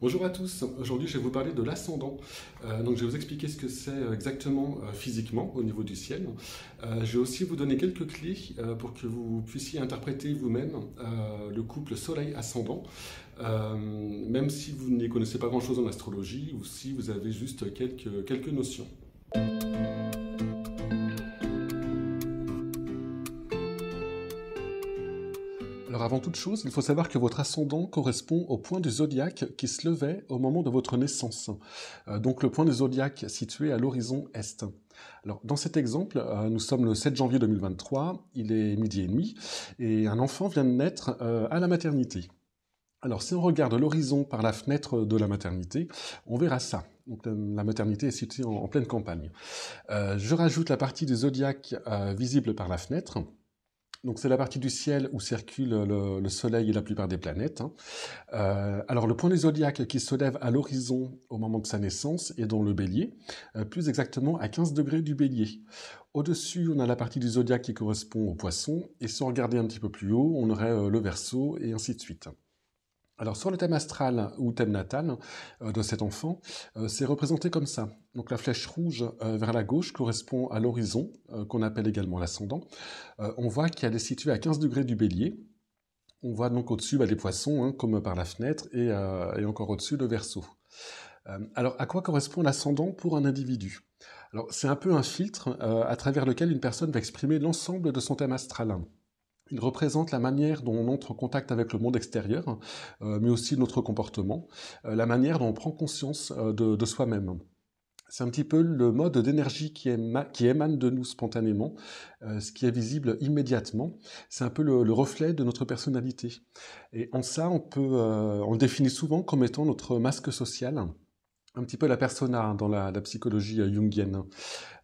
Bonjour à tous, aujourd'hui je vais vous parler de l'ascendant. Euh, donc je vais vous expliquer ce que c'est euh, exactement euh, physiquement au niveau du ciel. je vais aussi vous donner quelques clés pour que vous puissiez interpréter vous-même le couple soleil-ascendant. même si vous n'y connaissez pas grand-chose en astrologie ou si vous avez juste quelques, quelques notions. Alors avant toute chose, il faut savoir que votre ascendant correspond au point du zodiaque qui se levait au moment de votre naissance. Euh, donc le point du zodiaque situé à l'horizon est. Alors, dans cet exemple, euh, nous sommes le 7 janvier 2023, il est midi et demi, et un enfant vient de naître euh, à la maternité. Alors, si on regarde l'horizon par la fenêtre de la maternité, on verra ça. la maternité est située en, en pleine campagne. je rajoute la partie du zodiaque visible par la fenêtre. Donc c'est la partie du ciel où circulent le, Soleil et la plupart des planètes. Hein. Euh, alors le point du zodiaque qui se lève à l'horizon au moment de sa naissance est dans le bélier, euh, plus exactement à 15 degrés du bélier. Au-dessus, on a la partie du zodiaque qui correspond au poisson, et si on regardait un petit peu plus haut, on aurait euh, le verso, et ainsi de suite. Alors sur le thème astral ou thème natal euh, de cet enfant, euh, c'est représenté comme ça. Donc la flèche rouge euh, vers la gauche correspond à l'horizon, qu'on appelle également l'ascendant. on voit qu'elle est située à 15 degrés du bélier. On voit donc au-dessus bah, des les poissons, hein, comme par la fenêtre, et, et encore au-dessus le verso. alors à quoi correspond l'ascendant pour un individu Alors c'est un peu un filtre à travers lequel une personne va exprimer l'ensemble de son thème astral. Il représente la manière dont on entre en contact avec le monde extérieur, euh, mais aussi notre comportement, euh, la manière dont on prend conscience euh, de, soi-même. C'est un petit peu le mode d'énergie qui, émane de nous spontanément, ce qui est visible immédiatement. C'est un peu le, reflet de notre personnalité. Et en ça, on, peut, on le définit souvent comme étant notre masque social un petit peu la persona hein, dans la, psychologie euh, jungienne.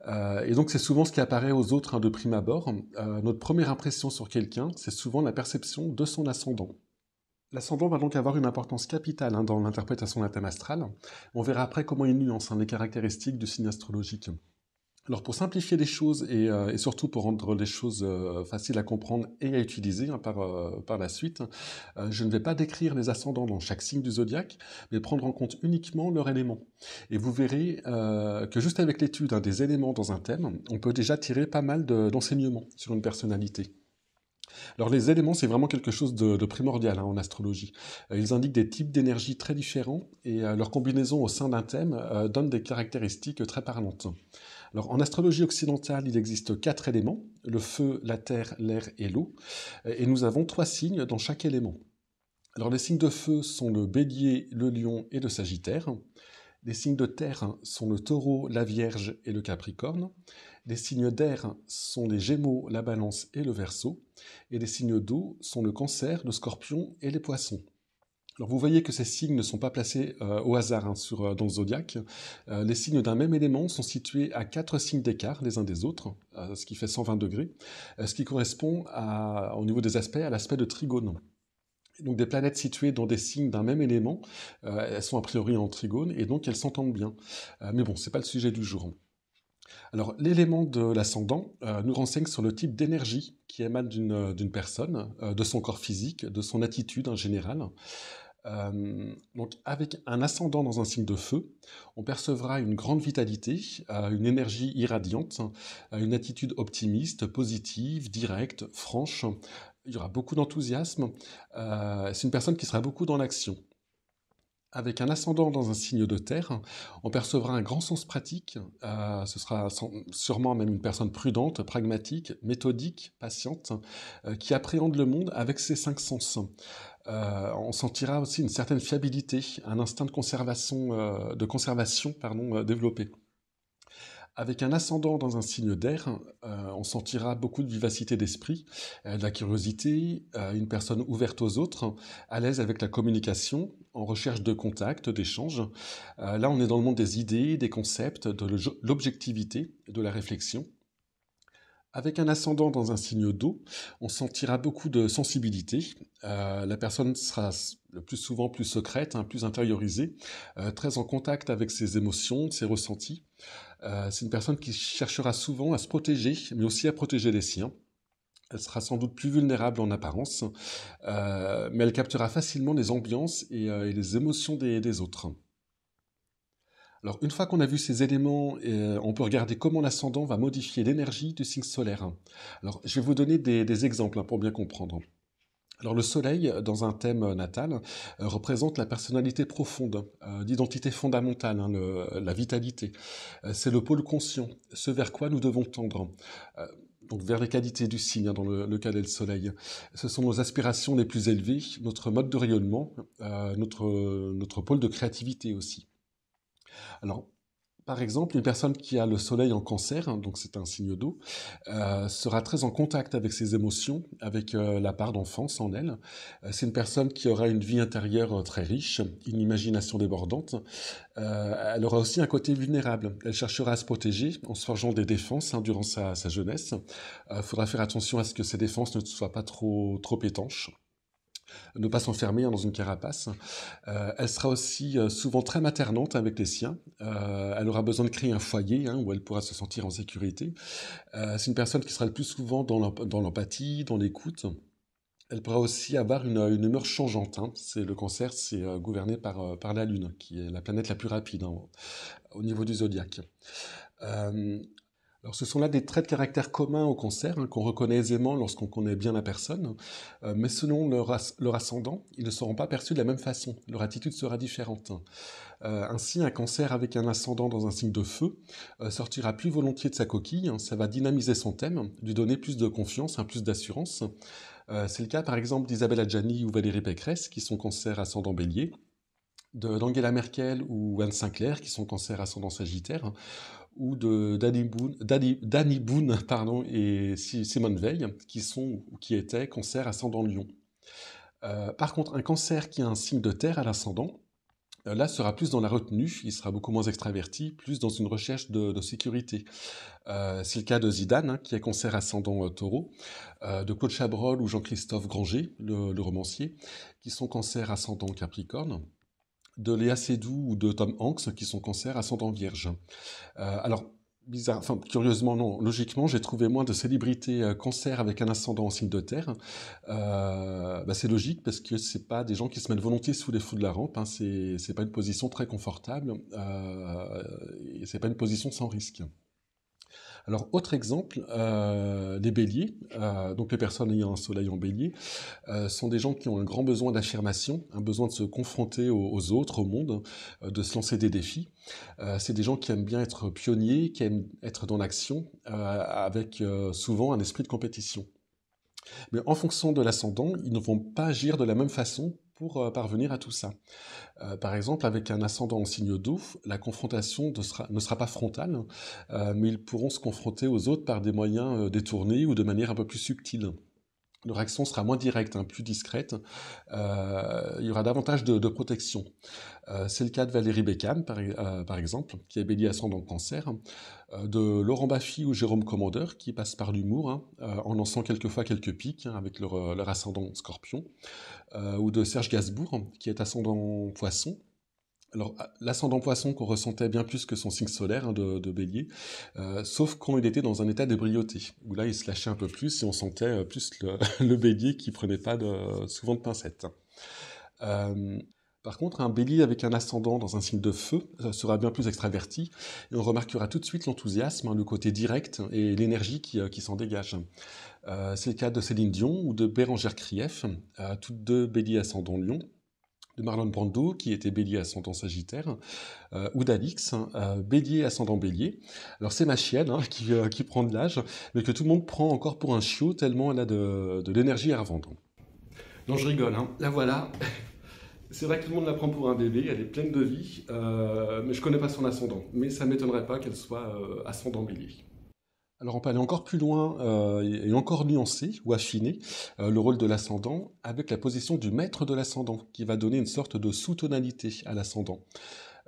Euh, et donc c'est souvent ce qui apparaît aux autres hein, de prime abord. Euh, notre première impression sur quelqu'un, c'est souvent la perception de son ascendant. L'ascendant va donc avoir une importance capitale hein, dans l'interprétation d'un thème astral. On verra après comment il nuance les caractéristiques du signe astrologique. Alors pour simplifier les choses et, euh, surtout pour rendre les choses euh, faciles à comprendre et à utiliser hein, euh, par, la suite, je ne vais pas décrire les ascendants dans chaque signe du zodiaque, mais prendre en compte uniquement leurs éléments. Et vous verrez que juste avec l'étude hein, des éléments dans un thème, on peut déjà tirer pas mal d'enseignements sur une personnalité. Alors les éléments, c'est vraiment quelque chose de, primordial hein, en astrologie. Ils indiquent des types d'énergie très différents et leur combinaison au sein d'un thème donne des caractéristiques très parlantes en astrologie occidentale, il existe quatre éléments, le feu, la terre, l'air et l'eau, et nous avons trois signes dans chaque élément. Alors, les signes de feu sont le bélier, le lion et le sagittaire. Les signes de terre sont le taureau, la vierge et le capricorne. Les signes d'air sont les gémeaux, la balance et le verso. Et les signes d'eau sont le cancer, le scorpion et les poissons vous voyez que ces signes ne sont pas placés euh, au hasard hein, euh, dans le zodiaque. Euh, les signes d'un même élément sont situés à quatre signes d'écart les uns des autres, ce qui fait 120 degrés, ce qui correspond au niveau des aspects à l'aspect de trigone. Donc des planètes situées dans des signes d'un même élément, elles sont a priori en trigone et donc elles s'entendent bien. mais bon, ce n'est pas le sujet du jour. Hein. Alors, l'élément de l'ascendant nous renseigne sur le type d'énergie qui émane d'une personne, de son corps physique, de son attitude en général. Euh, donc avec un ascendant dans un signe de feu, on percevra une grande vitalité, euh, une énergie irradiante, euh, une attitude optimiste, positive, directe, franche. Il y aura beaucoup d'enthousiasme. C'est une personne qui sera beaucoup dans l'action. Avec un ascendant dans un signe de terre, on percevra un grand sens pratique. ce sera sûrement même une personne prudente, pragmatique, méthodique, patiente, qui appréhende le monde avec ses cinq sens. Euh, on sentira aussi une certaine fiabilité, un instinct de conservation, euh, de conservation pardon, euh, développé. Avec un ascendant dans un signe d'air, on sentira beaucoup de vivacité d'esprit, de la curiosité, une personne ouverte aux autres, à l'aise avec la communication, en recherche de contact, d'échange. là, on est dans le monde des idées, des concepts, de l'objectivité, de la réflexion. Avec un ascendant dans un signe d'eau, on sentira beaucoup de sensibilité. Euh, la personne sera le plus souvent plus secrète, hein, plus intériorisée, euh, très en contact avec ses émotions, ses ressentis. Euh, c'est une personne qui cherchera souvent à se protéger, mais aussi à protéger les siens. Elle sera sans doute plus vulnérable en apparence, mais elle captera facilement les ambiances et, les émotions des autres. Alors une fois qu'on a vu ces éléments, euh, on peut regarder comment l'ascendant va modifier l'énergie du signe solaire. Alors je vais vous donner des, exemples hein, pour bien comprendre. Alors le soleil, dans un thème natal, euh, représente la personnalité profonde, l'identité euh, fondamentale, hein, la vitalité. C'est le pôle conscient, ce vers quoi nous devons tendre donc vers les qualités du signe hein, dans le, cas le soleil. Ce sont nos aspirations les plus élevées, notre mode de rayonnement, notre pôle de créativité aussi. Alors, par exemple, une personne qui a le soleil en cancer, hein, donc c'est un signe d'eau, euh, sera très en contact avec ses émotions, avec euh, la part d'enfance en elle. Euh, c'est une personne qui aura une vie intérieure très riche, une imagination débordante. elle aura aussi un côté vulnérable. Elle cherchera à se protéger en se forgeant des défenses hein, durant sa, jeunesse. Il faudra faire attention à ce que ces défenses ne soient pas trop étanches ne pas s'enfermer hein, dans une carapace. Euh, elle sera aussi euh, souvent très maternante avec les siens. Euh, elle aura besoin de créer un foyer hein, où elle pourra se sentir en sécurité. c'est une personne qui sera le plus souvent dans l'empathie, dans l'écoute. Elle pourra aussi avoir une, humeur changeante. Hein. C'est le Cancer, c'est gouverné par, la Lune, qui est la planète la plus rapide au niveau du zodiaque ce sont là des traits de caractère communs au cancer, hein, qu'on reconnaît aisément lorsqu'on connaît bien la personne, euh, mais selon leur, ascendant, ils ne seront pas perçus de la même façon, leur attitude sera différente. Euh, ainsi, un cancer avec un ascendant dans un signe de feu euh, sortira plus volontiers de sa coquille, hein. ça va dynamiser son thème, lui donner plus de confiance, un hein, plus d'assurance. C'est le cas par exemple d'Isabelle Adjani ou Valérie Pécresse, qui sont cancers ascendant bélier d'Angela Merkel ou Anne Sinclair, qui sont cancers ascendant sagittaire ou de Danny Boone, pardon, et Simone Veil, qui qui étaient cancer ascendant lion. Euh, par contre, un cancer qui a un signe de terre à l'ascendant, euh, là sera plus dans la retenue, il sera beaucoup moins extraverti, plus dans une recherche de, sécurité. Euh, c'est le cas de Zidane, hein, qui est cancer ascendant taureau, de Claude Chabrol ou Jean-Christophe Granger, le, le, romancier, qui sont cancer ascendant capricorne de Léa Seydoux ou de Tom Hanks, qui sont cancer, ascendant vierge. Euh, alors, bizarre, curieusement, non, logiquement, j'ai trouvé moins de célébrités euh, cancer avec un ascendant en signe de terre. Euh, bah, c'est logique parce que ce c'est pas des gens qui se mettent volontiers sous les fous de la rampe, hein, n'est pas une position très confortable, et c'est pas une position sans risque. Alors, autre exemple, les euh, béliers, euh, donc les personnes ayant un soleil en bélier, euh, sont des gens qui ont un grand besoin d'affirmation, un besoin de se confronter aux, aux autres, au monde, de se lancer des défis. c'est des gens qui aiment bien être pionniers, qui aiment être dans l'action, avec souvent un esprit de compétition. Mais en fonction de l'ascendant, ils ne vont pas agir de la même façon pour euh, parvenir à tout ça. Euh, par exemple, avec un ascendant en signe doux, la confrontation ne sera pas frontale, euh, mais ils pourront se confronter aux autres par des moyens détournés ou de manière un peu plus subtile leur action sera moins directe, hein, plus discrète. Euh, il y aura davantage de, protection. Euh, c'est le cas de Valérie Beckham, euh, par, exemple, qui est bélier ascendant cancer, hein. de Laurent Baffy ou Jérôme Commandeur, qui passent par l'humour, hein, en lançant quelquefois quelques piques, avec leur, leur, ascendant scorpion, ou de Serge Gasbourg, qui est ascendant poisson, alors, ah, l'ascendant poisson qu'on ressentait bien plus que son signe solaire hein, de, bélier, euh, sauf quand il était dans un état d'ébriété, où là, il se lâchait un peu plus et on sentait euh, plus le, bélier qui prenait pas de, souvent de pincettes. Euh, par contre, un bélier avec un ascendant dans un signe de feu sera bien plus extraverti et on remarquera tout de suite l'enthousiasme, hein, le côté direct et l'énergie qui, s'en dégage. C'est le cas de Céline Dion ou de Bérangère Krief, toutes deux béliers ascendant lion de Marlon Brando, qui était bélier ascendant sagittaire, euh, ou d'Alix, hein, euh, bélier ascendant bélier. Alors c'est ma chienne hein, euh, qui, prend de l'âge, mais que tout le monde prend encore pour un chiot, tellement elle a de, l'énergie à revendre. Non, je rigole, hein. la voilà. C'est vrai que tout le monde la prend pour un bébé, elle est pleine de vie, mais je ne connais pas son ascendant. Mais ça m'étonnerait pas qu'elle soit ascendant bélier. Alors on peut aller encore plus loin euh, et encore nuancer ou affiner euh, le rôle de l'ascendant avec la position du maître de l'ascendant qui va donner une sorte de sous-tonalité à l'ascendant.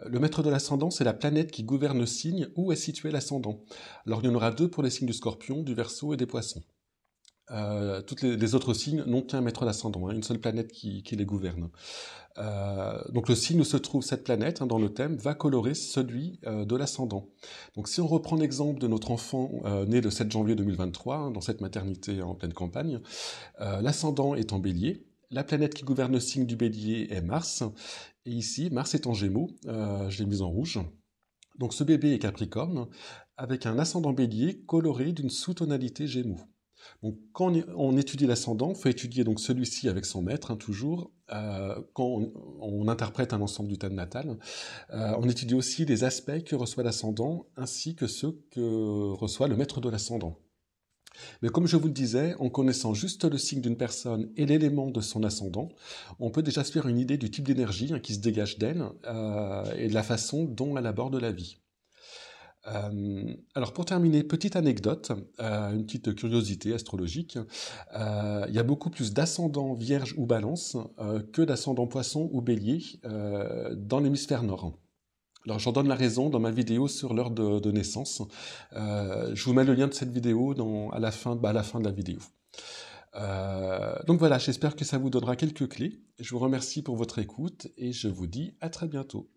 Euh, le maître de l'ascendant, c'est la planète qui gouverne le signe où est situé l'ascendant. Alors il y en aura deux pour les signes du scorpion, du verso et des poissons. Euh, toutes les, autres signes n'ont qu'un maître d'ascendant, hein, une seule planète qui, les gouverne. Euh, donc le signe où se trouve cette planète hein, dans le thème va colorer celui euh, de l'ascendant. Donc si on reprend l'exemple de notre enfant né le 7 janvier 2023 hein, dans cette maternité en pleine campagne, l'ascendant est en bélier. La planète qui gouverne le signe du bélier est Mars. Et ici, Mars est en gémeaux. je l'ai mise en rouge. Donc ce bébé est capricorne avec un ascendant bélier coloré d'une sous-tonalité gémeaux quand on étudie l'ascendant, il faut étudier donc celui-ci avec son maître, hein, toujours, euh, quand on, interprète un ensemble du thème natal. Euh, on étudie aussi les aspects que reçoit l'ascendant, ainsi que ceux que reçoit le maître de l'ascendant. Mais comme je vous le disais, en connaissant juste le signe d'une personne et l'élément de son ascendant, on peut déjà se faire une idée du type d'énergie hein, qui se dégage d'elle euh, et de la façon dont elle aborde la vie. Euh, alors pour terminer, petite anecdote, euh, une petite curiosité astrologique. Euh, il y a beaucoup plus d'ascendants vierge ou balance que d'ascendants poisson ou bélier dans l'hémisphère nord. Alors j'en donne la raison dans ma vidéo sur l'heure de, naissance. je vous mets le lien de cette vidéo la fin, bah, à la fin de la vidéo. donc voilà, j'espère que ça vous donnera quelques clés. Je vous remercie pour votre écoute et je vous dis à très bientôt.